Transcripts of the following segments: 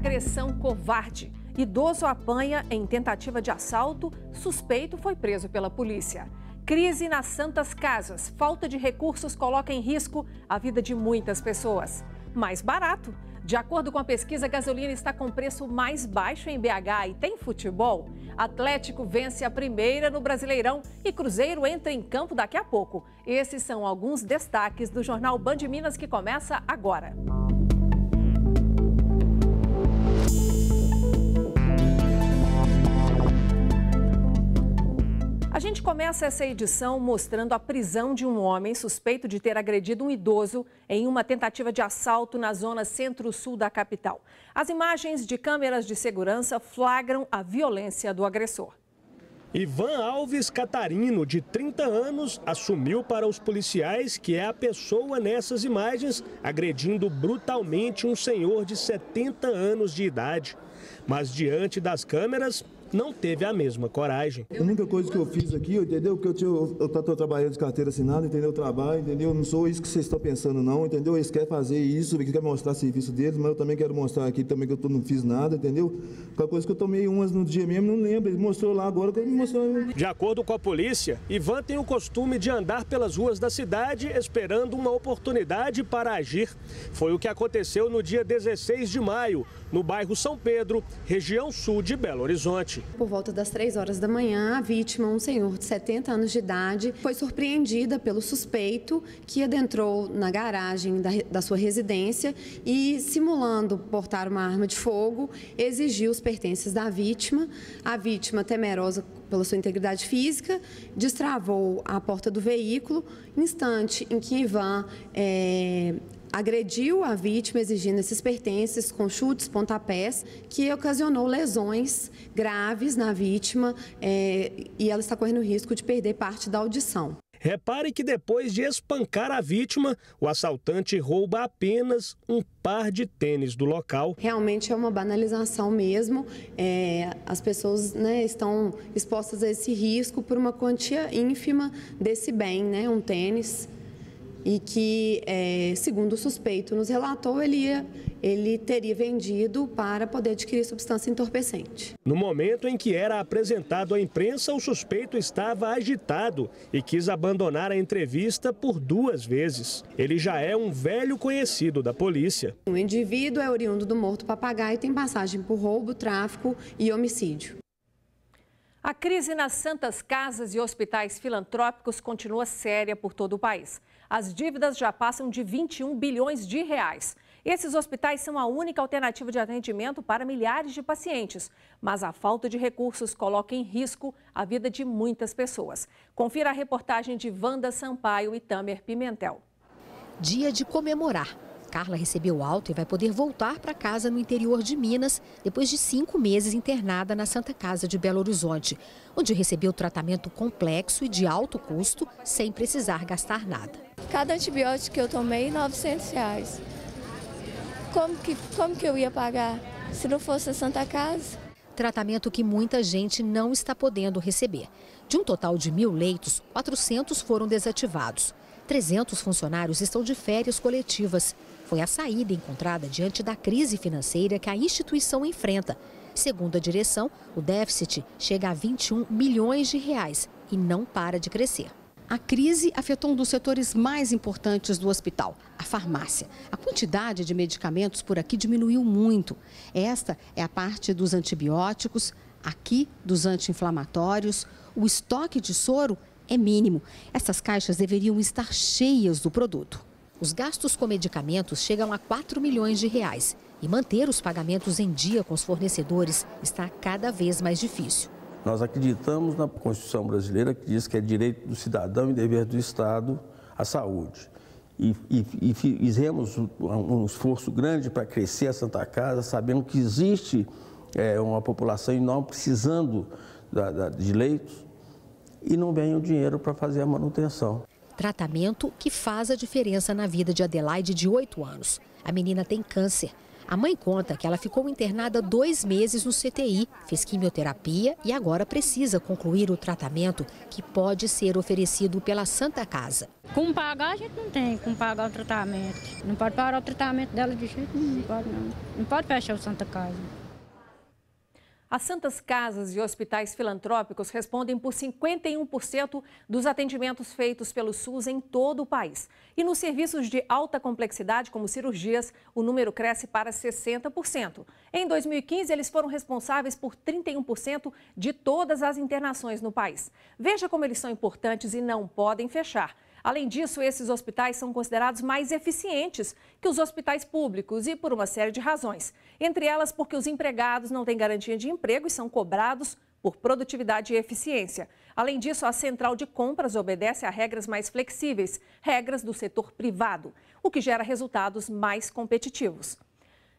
agressão covarde. Idoso apanha em tentativa de assalto, suspeito foi preso pela polícia. Crise nas Santas Casas, falta de recursos coloca em risco a vida de muitas pessoas. Mais barato. De acordo com a pesquisa, a gasolina está com preço mais baixo em BH e tem futebol. Atlético vence a primeira no Brasileirão e Cruzeiro entra em campo daqui a pouco. Esses são alguns destaques do jornal Band Minas que começa agora. A gente começa essa edição mostrando a prisão de um homem suspeito de ter agredido um idoso em uma tentativa de assalto na zona centro-sul da capital. As imagens de câmeras de segurança flagram a violência do agressor. Ivan Alves Catarino, de 30 anos, assumiu para os policiais que é a pessoa nessas imagens agredindo brutalmente um senhor de 70 anos de idade. Mas diante das câmeras, não teve a mesma coragem. A única coisa que eu fiz aqui, entendeu? Que eu estou tá, trabalhando de carteira assinada, entendeu? Trabalho, entendeu? Não sou isso que vocês estão pensando, não, entendeu? Eles querem fazer isso, eles querem mostrar serviço deles, mas eu também quero mostrar aqui também que eu tô, não fiz nada, entendeu? Aquela coisa que eu tomei umas no dia mesmo, não lembro. Ele mostrou lá agora que ele mostrou. De acordo com a polícia, Ivan tem o costume de andar pelas ruas da cidade esperando uma oportunidade para agir. Foi o que aconteceu no dia 16 de maio, no bairro São Pedro, região sul de Belo Horizonte morte. Por volta das 3 horas da manhã, a vítima, um senhor de 70 anos de idade, foi surpreendida pelo suspeito que adentrou na garagem da, da sua residência e, simulando portar uma arma de fogo, exigiu os pertences da vítima. A vítima, temerosa pela sua integridade física, destravou a porta do veículo, instante em que Ivan é, agrediu a vítima exigindo esses pertences com chutes, pontapés, que ocasionou lesões graves na vítima é, e ela está correndo risco de perder parte da audição. Repare que depois de espancar a vítima, o assaltante rouba apenas um par de tênis do local. Realmente é uma banalização mesmo. É, as pessoas né, estão expostas a esse risco por uma quantia ínfima desse bem, né, um tênis e que, é, segundo o suspeito nos relatou, ele, ia, ele teria vendido para poder adquirir substância entorpecente. No momento em que era apresentado à imprensa, o suspeito estava agitado e quis abandonar a entrevista por duas vezes. Ele já é um velho conhecido da polícia. O indivíduo é oriundo do Morto Papagaio e tem passagem por roubo, tráfico e homicídio. A crise nas santas casas e hospitais filantrópicos continua séria por todo o país as dívidas já passam de 21 bilhões de reais. Esses hospitais são a única alternativa de atendimento para milhares de pacientes, mas a falta de recursos coloca em risco a vida de muitas pessoas. Confira a reportagem de Wanda Sampaio e Tamer Pimentel. Dia de comemorar Carla recebeu alta e vai poder voltar para casa no interior de Minas depois de cinco meses internada na Santa Casa de Belo Horizonte, onde recebeu tratamento complexo e de alto custo, sem precisar gastar nada. Cada antibiótico que eu tomei, 900 reais. Como que, como que eu ia pagar se não fosse a Santa Casa? Tratamento que muita gente não está podendo receber. De um total de mil leitos, 400 foram desativados. 300 funcionários estão de férias coletivas foi a saída encontrada diante da crise financeira que a instituição enfrenta. Segundo a direção, o déficit chega a 21 milhões de reais e não para de crescer. A crise afetou um dos setores mais importantes do hospital, a farmácia. A quantidade de medicamentos por aqui diminuiu muito. Esta é a parte dos antibióticos, aqui dos anti-inflamatórios. O estoque de soro é mínimo. Essas caixas deveriam estar cheias do produto. Os gastos com medicamentos chegam a 4 milhões de reais e manter os pagamentos em dia com os fornecedores está cada vez mais difícil. Nós acreditamos na Constituição brasileira que diz que é direito do cidadão e dever do Estado a saúde. E, e, e fizemos um esforço grande para crescer a Santa Casa, sabendo que existe é, uma população enorme precisando da, da, de leitos e não vem o dinheiro para fazer a manutenção tratamento que faz a diferença na vida de Adelaide, de 8 anos. A menina tem câncer. A mãe conta que ela ficou internada dois meses no CTI, fez quimioterapia e agora precisa concluir o tratamento que pode ser oferecido pela Santa Casa. Com pagar a gente não tem com pagar o tratamento. Não pode parar o tratamento dela de jeito nenhum, não pode não. Não pode fechar o Santa Casa. As santas casas e hospitais filantrópicos respondem por 51% dos atendimentos feitos pelo SUS em todo o país. E nos serviços de alta complexidade, como cirurgias, o número cresce para 60%. Em 2015, eles foram responsáveis por 31% de todas as internações no país. Veja como eles são importantes e não podem fechar. Além disso, esses hospitais são considerados mais eficientes que os hospitais públicos e por uma série de razões. Entre elas, porque os empregados não têm garantia de emprego e são cobrados por produtividade e eficiência. Além disso, a central de compras obedece a regras mais flexíveis, regras do setor privado, o que gera resultados mais competitivos.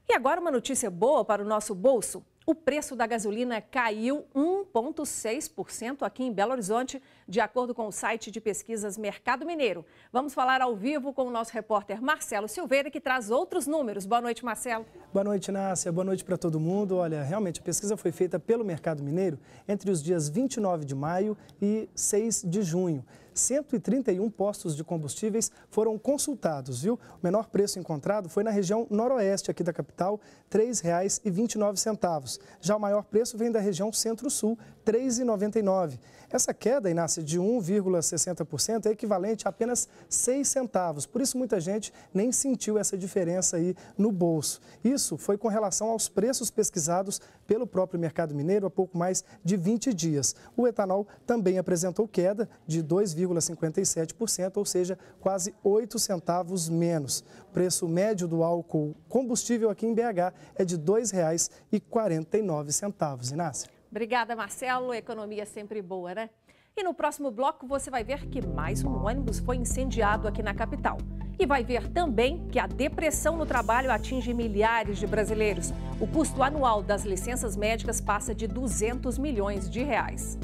E agora uma notícia boa para o nosso bolso. O preço da gasolina caiu 1,6% aqui em Belo Horizonte, de acordo com o site de pesquisas Mercado Mineiro. Vamos falar ao vivo com o nosso repórter Marcelo Silveira, que traz outros números. Boa noite, Marcelo. Boa noite, Nácia. Boa noite para todo mundo. Olha, realmente, a pesquisa foi feita pelo Mercado Mineiro entre os dias 29 de maio e 6 de junho. 131 postos de combustíveis foram consultados, viu? O menor preço encontrado foi na região noroeste aqui da capital, R$ 3,29. Já o maior preço vem da região centro-sul, R$ 3,99. Essa queda, Inácio, de 1,60% é equivalente a apenas 6 centavos. Por isso, muita gente nem sentiu essa diferença aí no bolso. Isso foi com relação aos preços pesquisados pelo próprio mercado mineiro há pouco mais de 20 dias. O etanol também apresentou queda de 2,57%, ou seja, quase 8 centavos menos. O preço médio do álcool combustível aqui em BH é de R$ 2,49. Inácio. Obrigada, Marcelo. Economia sempre boa, né? E no próximo bloco você vai ver que mais um ônibus foi incendiado aqui na capital. E vai ver também que a depressão no trabalho atinge milhares de brasileiros. O custo anual das licenças médicas passa de 200 milhões de reais.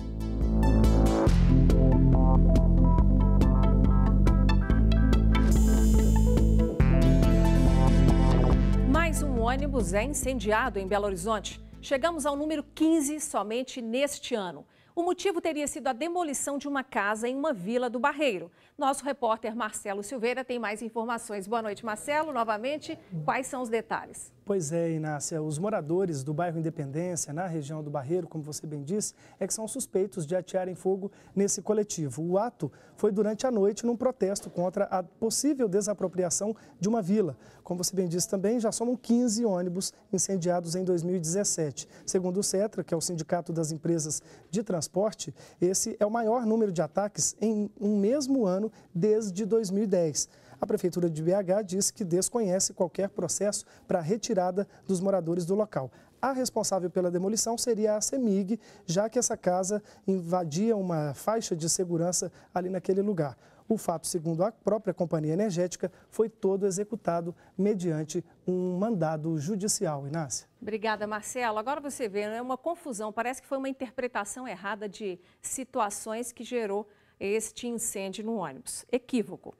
Mais um ônibus é incendiado em Belo Horizonte. Chegamos ao número 15 somente neste ano. O motivo teria sido a demolição de uma casa em uma vila do Barreiro. Nosso repórter Marcelo Silveira tem mais informações. Boa noite, Marcelo. Novamente, quais são os detalhes? Pois é, Inácia. Os moradores do bairro Independência, na região do Barreiro, como você bem disse, é que são suspeitos de atearem fogo nesse coletivo. O ato foi durante a noite num protesto contra a possível desapropriação de uma vila. Como você bem disse também, já somam 15 ônibus incendiados em 2017. Segundo o CETRA, que é o Sindicato das Empresas de Transporte, esse é o maior número de ataques em um mesmo ano desde 2010. A Prefeitura de BH disse que desconhece qualquer processo para a retirada dos moradores do local. A responsável pela demolição seria a CEMIG, já que essa casa invadia uma faixa de segurança ali naquele lugar. O fato, segundo a própria companhia energética, foi todo executado mediante um mandado judicial, Inácio. Obrigada, Marcelo. Agora você vê, é né, uma confusão, parece que foi uma interpretação errada de situações que gerou este incêndio no ônibus. Equívoco.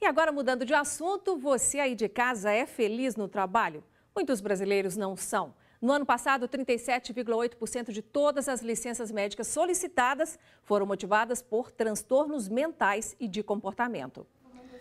E agora, mudando de assunto, você aí de casa é feliz no trabalho? Muitos brasileiros não são. No ano passado, 37,8% de todas as licenças médicas solicitadas foram motivadas por transtornos mentais e de comportamento.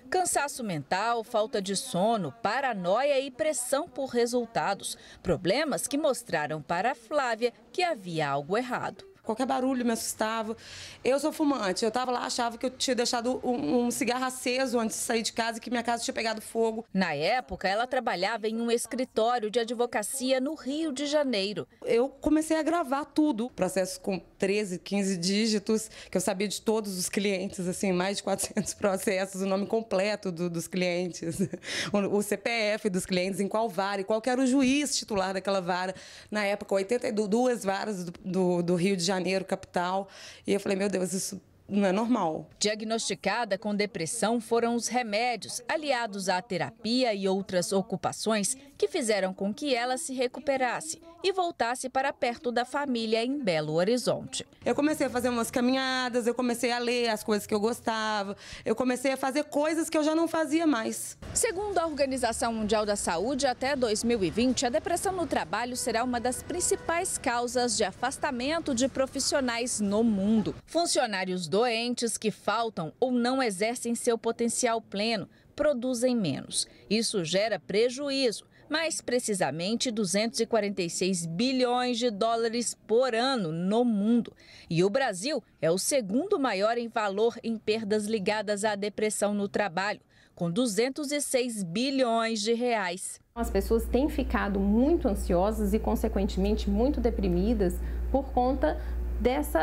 Cansaço mental, falta de sono, paranoia e pressão por resultados. Problemas que mostraram para Flávia que havia algo errado qualquer barulho me assustava. Eu sou fumante, eu estava lá, achava que eu tinha deixado um, um cigarro aceso antes de sair de casa e que minha casa tinha pegado fogo. Na época, ela trabalhava em um escritório de advocacia no Rio de Janeiro. Eu comecei a gravar tudo, processos com 13, 15 dígitos, que eu sabia de todos os clientes, assim, mais de 400 processos, o nome completo do, dos clientes, o, o CPF dos clientes, em qual vara e qual era o juiz titular daquela vara. Na época, 82 varas do, do, do Rio de Janeiro Janeiro, capital. E eu falei, meu Deus, isso não é normal. Diagnosticada com depressão foram os remédios, aliados à terapia e outras ocupações, que fizeram com que ela se recuperasse e voltasse para perto da família em Belo Horizonte. Eu comecei a fazer umas caminhadas, eu comecei a ler as coisas que eu gostava, eu comecei a fazer coisas que eu já não fazia mais. Segundo a Organização Mundial da Saúde, até 2020, a depressão no trabalho será uma das principais causas de afastamento de profissionais no mundo. Funcionários doentes que faltam ou não exercem seu potencial pleno produzem menos. Isso gera prejuízo mais precisamente 246 bilhões de dólares por ano no mundo. E o Brasil é o segundo maior em valor em perdas ligadas à depressão no trabalho, com 206 bilhões de reais. As pessoas têm ficado muito ansiosas e, consequentemente, muito deprimidas por conta dessa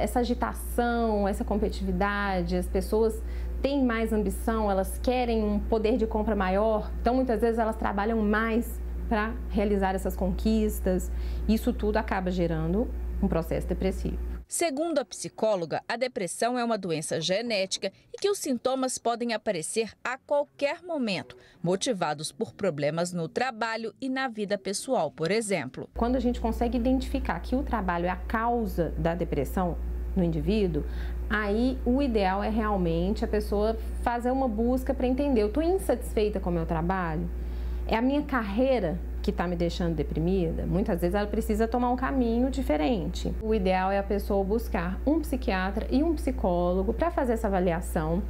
essa agitação, essa competitividade, as pessoas têm mais ambição, elas querem um poder de compra maior, então muitas vezes elas trabalham mais para realizar essas conquistas. Isso tudo acaba gerando um processo depressivo. Segundo a psicóloga, a depressão é uma doença genética e que os sintomas podem aparecer a qualquer momento, motivados por problemas no trabalho e na vida pessoal, por exemplo. Quando a gente consegue identificar que o trabalho é a causa da depressão no indivíduo, aí o ideal é realmente a pessoa fazer uma busca para entender: eu estou insatisfeita com o meu trabalho? É a minha carreira que está me deixando deprimida? Muitas vezes ela precisa tomar um caminho diferente. O ideal é a pessoa buscar um psiquiatra e um psicólogo para fazer essa avaliação.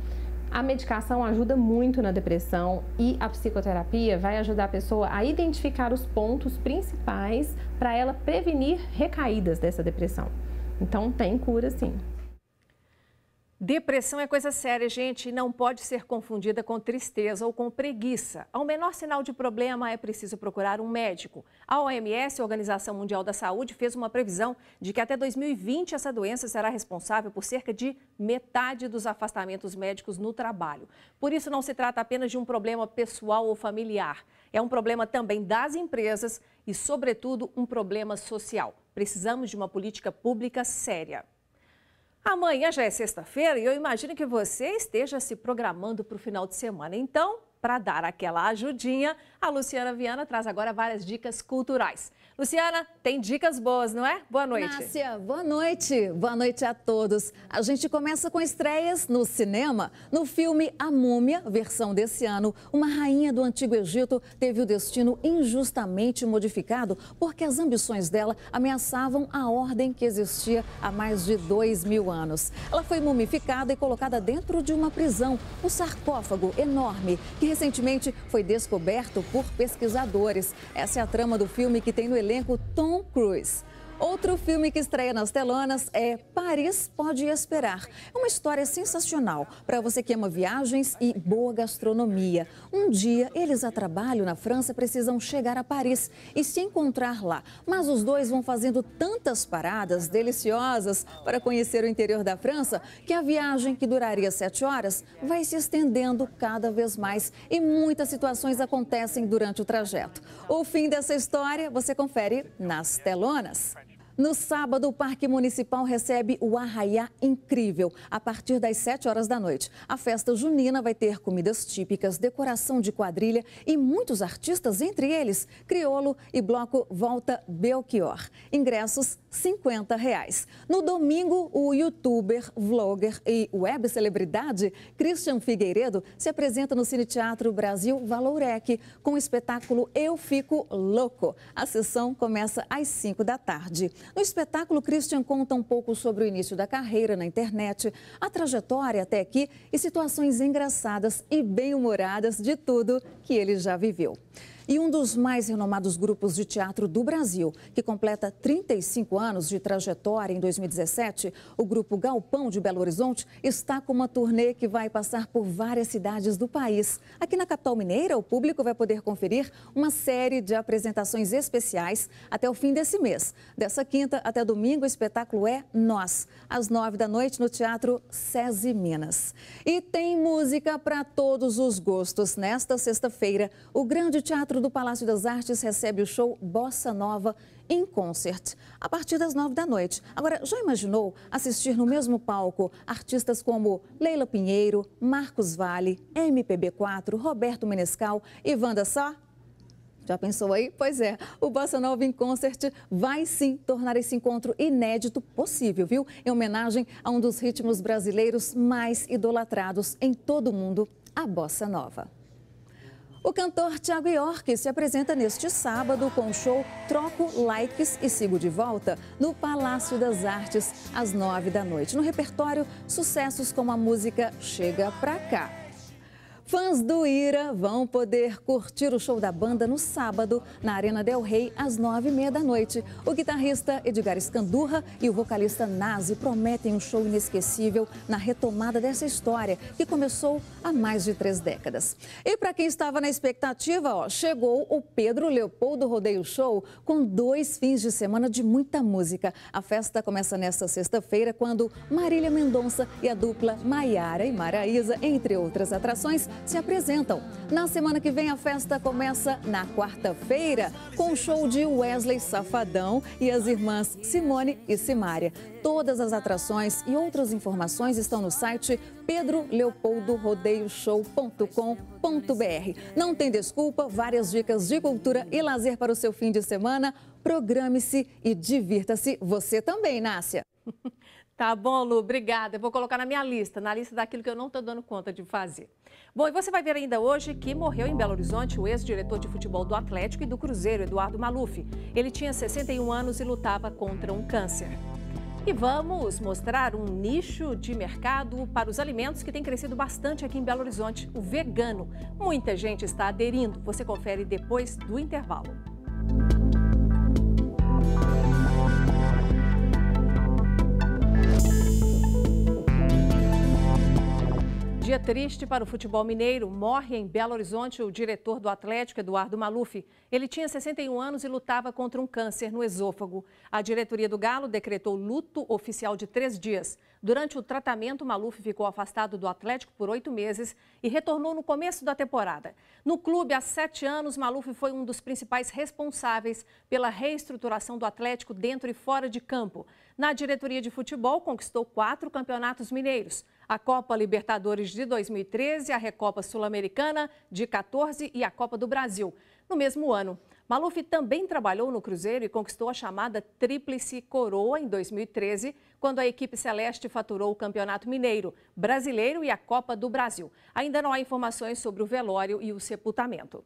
A medicação ajuda muito na depressão e a psicoterapia vai ajudar a pessoa a identificar os pontos principais para ela prevenir recaídas dessa depressão. Então, tem cura sim. Depressão é coisa séria, gente, e não pode ser confundida com tristeza ou com preguiça. Ao menor sinal de problema, é preciso procurar um médico. A OMS, a Organização Mundial da Saúde, fez uma previsão de que até 2020 essa doença será responsável por cerca de metade dos afastamentos médicos no trabalho. Por isso, não se trata apenas de um problema pessoal ou familiar. É um problema também das empresas e, sobretudo, um problema social. Precisamos de uma política pública séria. Amanhã já é sexta-feira e eu imagino que você esteja se programando para o final de semana. Então, para dar aquela ajudinha, a Luciana Viana traz agora várias dicas culturais. Luciana, tem dicas boas, não é? Boa noite. Márcia, boa noite. Boa noite a todos. A gente começa com estreias no cinema. No filme A Múmia, versão desse ano, uma rainha do Antigo Egito teve o destino injustamente modificado porque as ambições dela ameaçavam a ordem que existia há mais de dois mil anos. Ela foi mumificada e colocada dentro de uma prisão, um sarcófago enorme que recentemente foi descoberto por pesquisadores. Essa é a trama do filme que tem no elenco Tom Cruise. Outro filme que estreia nas telonas é Paris Pode Esperar. É uma história sensacional para você que ama viagens e boa gastronomia. Um dia, eles a trabalho na França precisam chegar a Paris e se encontrar lá. Mas os dois vão fazendo tantas paradas deliciosas para conhecer o interior da França que a viagem, que duraria sete horas, vai se estendendo cada vez mais e muitas situações acontecem durante o trajeto. O fim dessa história você confere nas telonas. No sábado, o Parque Municipal recebe o Arraiá Incrível, a partir das 7 horas da noite. A festa junina vai ter comidas típicas, decoração de quadrilha e muitos artistas, entre eles Criolo e Bloco Volta Belchior. Ingressos 50 reais. No domingo, o youtuber, vlogger e web celebridade Christian Figueiredo se apresenta no Cine Teatro Brasil Valorec com o espetáculo Eu Fico Louco. A sessão começa às 5 da tarde. No espetáculo, Christian conta um pouco sobre o início da carreira na internet, a trajetória até aqui e situações engraçadas e bem-humoradas de tudo que ele já viveu e um dos mais renomados grupos de teatro do Brasil, que completa 35 anos de trajetória em 2017, o grupo Galpão de Belo Horizonte está com uma turnê que vai passar por várias cidades do país. Aqui na capital mineira, o público vai poder conferir uma série de apresentações especiais até o fim desse mês. Dessa quinta até domingo, o espetáculo é Nós, às nove da noite no Teatro SESI Minas. E tem música para todos os gostos. Nesta sexta-feira, o Grande Teatro Teatro do Palácio das Artes recebe o show Bossa Nova em Concert, a partir das nove da noite. Agora, já imaginou assistir no mesmo palco artistas como Leila Pinheiro, Marcos Vale, MPB4, Roberto Menescal e Wanda Sá? Já pensou aí? Pois é, o Bossa Nova em Concert vai sim tornar esse encontro inédito possível, viu? Em homenagem a um dos ritmos brasileiros mais idolatrados em todo o mundo, a Bossa Nova. O cantor Tiago York se apresenta neste sábado com o show Troco, Likes e Sigo de Volta no Palácio das Artes, às nove da noite. No repertório, sucessos como a música Chega Pra Cá. Fãs do Ira vão poder curtir o show da banda no sábado, na Arena Del Rey, às nove e meia da noite. O guitarrista Edgar Escandurra e o vocalista Nazi prometem um show inesquecível na retomada dessa história, que começou há mais de três décadas. E para quem estava na expectativa, ó, chegou o Pedro Leopoldo Rodeio Show, com dois fins de semana de muita música. A festa começa nesta sexta-feira, quando Marília Mendonça e a dupla Maiara e Maraísa, entre outras atrações, se apresentam. Na semana que vem, a festa começa na quarta-feira com o show de Wesley Safadão e as irmãs Simone e Simária. Todas as atrações e outras informações estão no site pedroleopoldorodeioshow.com.br. Não tem desculpa, várias dicas de cultura e lazer para o seu fim de semana. Programe-se e divirta-se você também, Nácia. Tá bom, Lu, obrigada. Eu vou colocar na minha lista, na lista daquilo que eu não estou dando conta de fazer. Bom, e você vai ver ainda hoje que morreu em Belo Horizonte o ex-diretor de futebol do Atlético e do Cruzeiro, Eduardo Maluf. Ele tinha 61 anos e lutava contra um câncer. E vamos mostrar um nicho de mercado para os alimentos que tem crescido bastante aqui em Belo Horizonte, o vegano. Muita gente está aderindo. Você confere depois do intervalo. Dia triste para o futebol mineiro. Morre em Belo Horizonte o diretor do Atlético, Eduardo Maluf. Ele tinha 61 anos e lutava contra um câncer no esôfago. A diretoria do Galo decretou luto oficial de três dias. Durante o tratamento, Maluf ficou afastado do Atlético por oito meses e retornou no começo da temporada. No clube, há sete anos, Maluf foi um dos principais responsáveis pela reestruturação do Atlético dentro e fora de campo. Na diretoria de futebol, conquistou quatro campeonatos mineiros a Copa Libertadores de 2013, a Recopa Sul-Americana de 14 e a Copa do Brasil. No mesmo ano, Maluf também trabalhou no Cruzeiro e conquistou a chamada Tríplice Coroa em 2013, quando a equipe celeste faturou o Campeonato Mineiro, Brasileiro e a Copa do Brasil. Ainda não há informações sobre o velório e o sepultamento.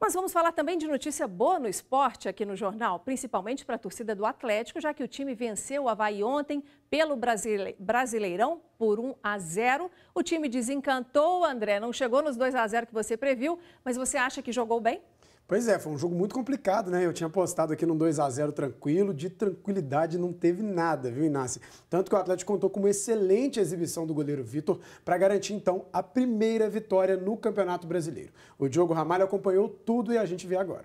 Mas vamos falar também de notícia boa no esporte aqui no jornal, principalmente para a torcida do Atlético, já que o time venceu o Havaí ontem pelo Brasileirão por 1 a 0. O time desencantou, André, não chegou nos 2 a 0 que você previu, mas você acha que jogou bem? Pois é, foi um jogo muito complicado, né? Eu tinha apostado aqui num 2 a 0 tranquilo, de tranquilidade não teve nada, viu, Inácio? Tanto que o Atlético contou com uma excelente exibição do goleiro Vitor para garantir então a primeira vitória no Campeonato Brasileiro. O Diogo Ramalho acompanhou tudo e a gente vê agora.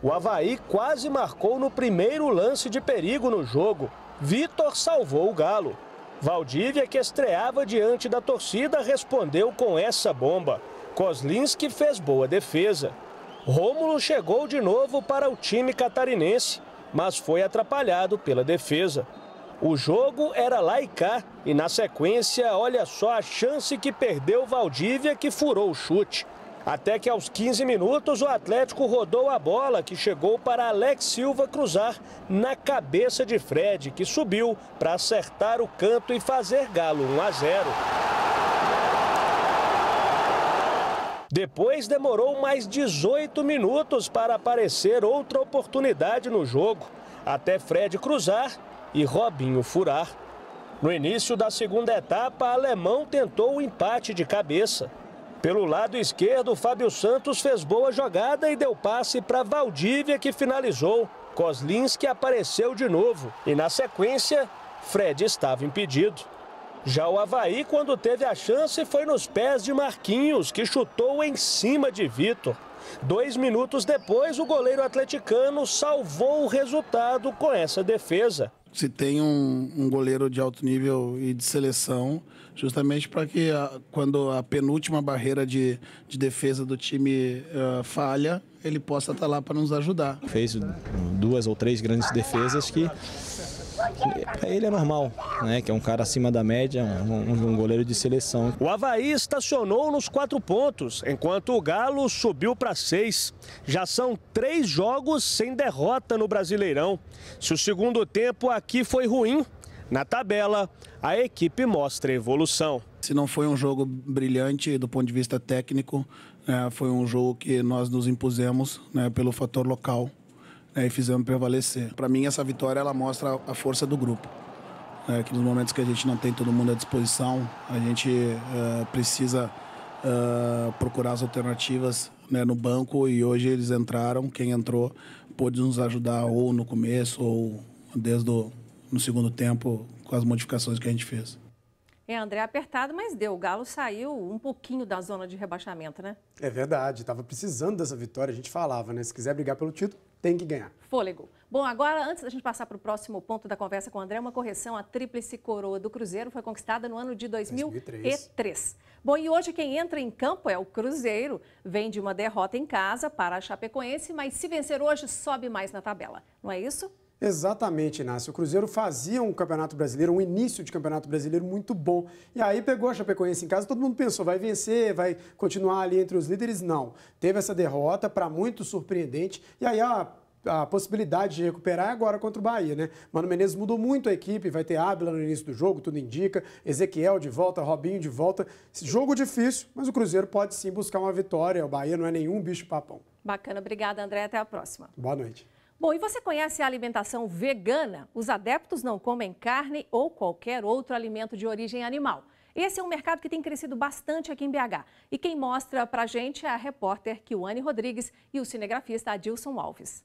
O Havaí quase marcou no primeiro lance de perigo no jogo. Vitor salvou o Galo. Valdívia, que estreava diante da torcida, respondeu com essa bomba. Kozlinski fez boa defesa. Rômulo chegou de novo para o time catarinense, mas foi atrapalhado pela defesa. O jogo era lá e cá, e na sequência, olha só a chance que perdeu Valdívia, que furou o chute. Até que aos 15 minutos, o Atlético rodou a bola, que chegou para Alex Silva cruzar na cabeça de Fred, que subiu para acertar o canto e fazer Galo 1 a 0. Depois demorou mais 18 minutos para aparecer outra oportunidade no jogo, até Fred cruzar e Robinho furar. No início da segunda etapa, Alemão tentou o empate de cabeça. Pelo lado esquerdo, Fábio Santos fez boa jogada e deu passe para Valdívia, que finalizou. Kozlinski apareceu de novo e, na sequência, Fred estava impedido. Já o Havaí, quando teve a chance, foi nos pés de Marquinhos, que chutou em cima de Vitor. Dois minutos depois, o goleiro atleticano salvou o resultado com essa defesa. Se tem um, um goleiro de alto nível e de seleção, justamente para que a, quando a penúltima barreira de, de defesa do time uh, falha, ele possa estar tá lá para nos ajudar. Fez duas ou três grandes defesas que para é, ele é normal, né? Que é um cara acima da média, um, um, goleiro de seleção. O Havaí estacionou nos quatro pontos, enquanto o Galo subiu para seis. Já são três jogos sem derrota no Brasileirão. Se o segundo tempo aqui foi ruim, na tabela, a equipe mostra evolução. Se não foi um jogo brilhante do ponto de vista técnico, né, foi um jogo que nós nos impusemos né, pelo fator local né, e fizemos prevalecer. Para mim, essa vitória ela mostra a força do grupo. É, que nos momentos que a gente não tem todo mundo à disposição, a gente uh, precisa uh, procurar as alternativas né, no banco e hoje eles entraram, quem entrou pôde nos ajudar ou no começo ou desde o, no segundo tempo com as modificações que a gente fez. É, André, apertado, mas deu. O Galo saiu um pouquinho da zona de rebaixamento, né? É verdade, estava precisando dessa vitória, a gente falava, né? Se quiser brigar pelo título, tem que ganhar. Fôlego. Bom, agora, antes da gente passar para o próximo ponto da conversa com o André, uma correção: a tríplice coroa do Cruzeiro foi conquistada no ano de 2003. 2003. Bom, e hoje quem entra em campo é o Cruzeiro. Vem de uma derrota em casa para a Chapecoense, mas se vencer hoje, sobe mais na tabela. Não é isso? Exatamente, Inácio. O Cruzeiro fazia um campeonato brasileiro, um início de campeonato brasileiro muito bom. E aí pegou a Chapecoense em casa, todo mundo pensou, vai vencer, vai continuar ali entre os líderes. Não. Teve essa derrota, para muito surpreendente. E aí a a possibilidade de recuperar é agora contra o Bahia, né? Mano Menezes mudou muito a equipe, vai ter Ábila no início do jogo, tudo indica, Ezequiel de volta, Robinho de volta. jogo difícil, mas o Cruzeiro pode sim buscar uma vitória. O Bahia não é nenhum bicho papão. Bacana, obrigada André, até a próxima. Boa noite. Bom, e você conhece a alimentação vegana? Os adeptos não comem carne ou qualquer outro alimento de origem animal. Esse é um mercado que tem crescido bastante aqui em BH. E quem mostra pra gente é a repórter Kiwane Rodrigues e o cinegrafista Adilson Alves.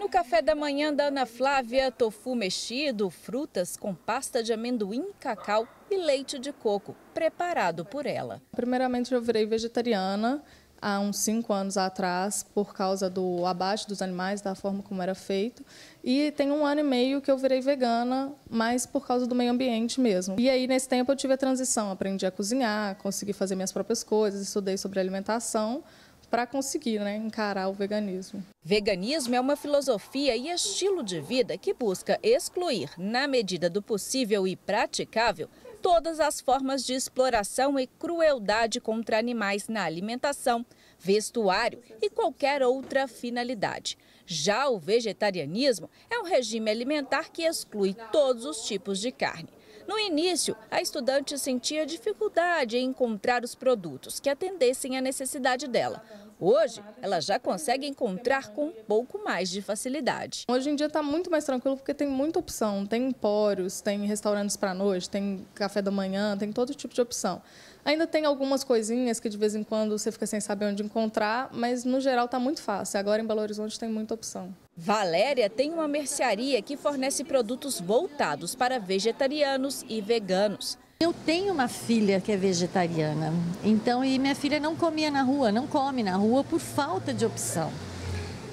No café da manhã da Ana Flávia, tofu mexido, frutas com pasta de amendoim, cacau e leite de coco, preparado por ela. Primeiramente eu virei vegetariana há uns cinco anos atrás por causa do abate dos animais, da forma como era feito. E tem um ano e meio que eu virei vegana, mas por causa do meio ambiente mesmo. E aí, nesse tempo, eu tive a transição. Aprendi a cozinhar, consegui fazer minhas próprias coisas, estudei sobre alimentação para conseguir né, encarar o veganismo. Veganismo é uma filosofia e estilo de vida que busca excluir, na medida do possível e praticável, todas as formas de exploração e crueldade contra animais na alimentação, vestuário e qualquer outra finalidade. Já o vegetarianismo é um regime alimentar que exclui todos os tipos de carne. No início, a estudante sentia dificuldade em encontrar os produtos que atendessem à necessidade dela. Hoje, ela já consegue encontrar com um pouco mais de facilidade. Hoje em dia está muito mais tranquilo porque tem muita opção. Tem empórios, tem restaurantes para noite, tem café da manhã, tem todo tipo de opção. Ainda tem algumas coisinhas que de vez em quando você fica sem saber onde encontrar, mas no geral está muito fácil. Agora em Belo Horizonte tem muita opção. Valéria tem uma mercearia que fornece produtos voltados para vegetarianos e veganos. Eu tenho uma filha que é vegetariana, então e minha filha não comia na rua, não come na rua por falta de opção.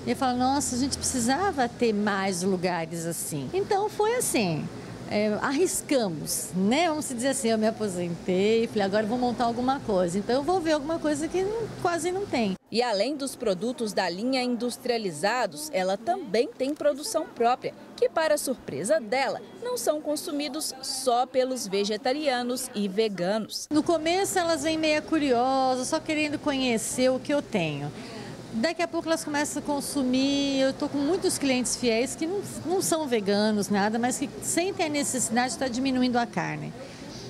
E eu falo, nossa, a gente precisava ter mais lugares assim. Então foi assim, é, arriscamos, né? Vamos dizer assim, eu me aposentei, falei, agora vou montar alguma coisa. Então eu vou ver alguma coisa que não, quase não tem. E além dos produtos da linha industrializados, ela também tem produção própria que, para surpresa dela, não são consumidos só pelos vegetarianos e veganos. No começo elas vêm meia curiosas, só querendo conhecer o que eu tenho. Daqui a pouco elas começam a consumir. Eu estou com muitos clientes fiéis que não, não são veganos, nada, mas que sentem a necessidade de estar tá diminuindo a carne.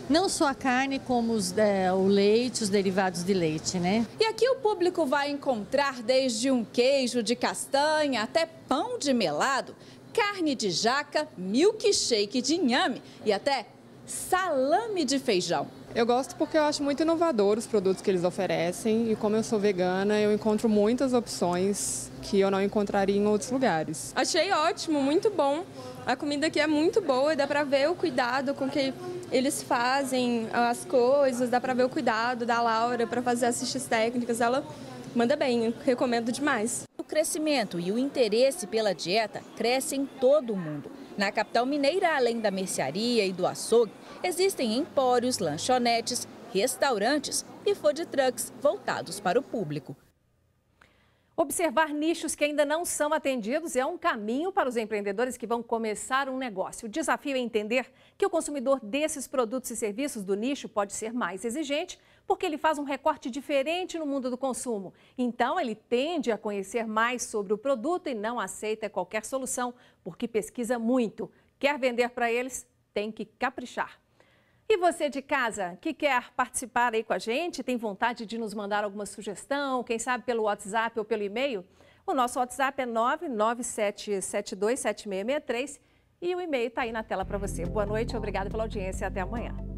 Não só a carne, como os, é, o leite, os derivados de leite, né? E aqui o público vai encontrar desde um queijo de castanha até pão de melado carne de jaca, milkshake de inhame e até salame de feijão. Eu gosto porque eu acho muito inovador os produtos que eles oferecem e como eu sou vegana, eu encontro muitas opções que eu não encontraria em outros lugares. Achei ótimo, muito bom. A comida aqui é muito boa e dá para ver o cuidado com que eles fazem as coisas, dá para ver o cuidado da Laura para fazer as fichas técnicas. Ela manda bem, recomendo demais. O crescimento e o interesse pela dieta crescem em todo o mundo. Na capital mineira, além da mercearia e do açougue, existem empórios, lanchonetes, restaurantes e food trucks voltados para o público. Observar nichos que ainda não são atendidos é um caminho para os empreendedores que vão começar um negócio. O desafio é entender que o consumidor desses produtos e serviços do nicho pode ser mais exigente porque ele faz um recorte diferente no mundo do consumo. Então, ele tende a conhecer mais sobre o produto e não aceita qualquer solução, porque pesquisa muito. Quer vender para eles? Tem que caprichar. E você de casa que quer participar aí com a gente, tem vontade de nos mandar alguma sugestão, quem sabe pelo WhatsApp ou pelo e-mail? O nosso WhatsApp é 997727663 e o e-mail está aí na tela para você. Boa noite, obrigada pela audiência e até amanhã.